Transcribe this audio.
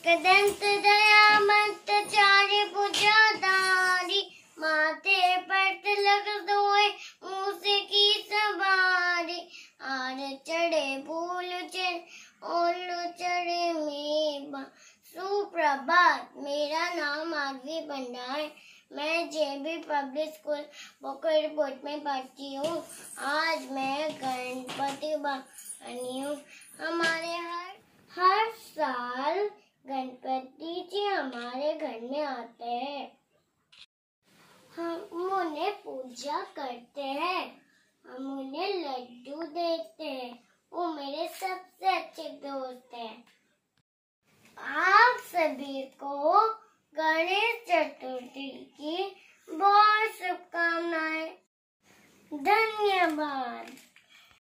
एक दंत माथे की सवारी आर चढ़े भूल चल ओलो चढ़े सुप्रभात मेरा नाम आरवी पंडा है मैं जेबी पब्लिक स्कूल बोकरपुर में पढ़ती हूँ आज मैं गणपति बनी हूँ हमारे हर हर साल पंडित जी हमारे घर में आते हैं हम उन्हें पूजा करते हैं हम उन्हें लड्डू देते हैं वो मेरे सबसे अच्छे दोस्त हैं आप सभी को गणेश चतुर्थी की बहुत शुभकामनाएं धन्यवाद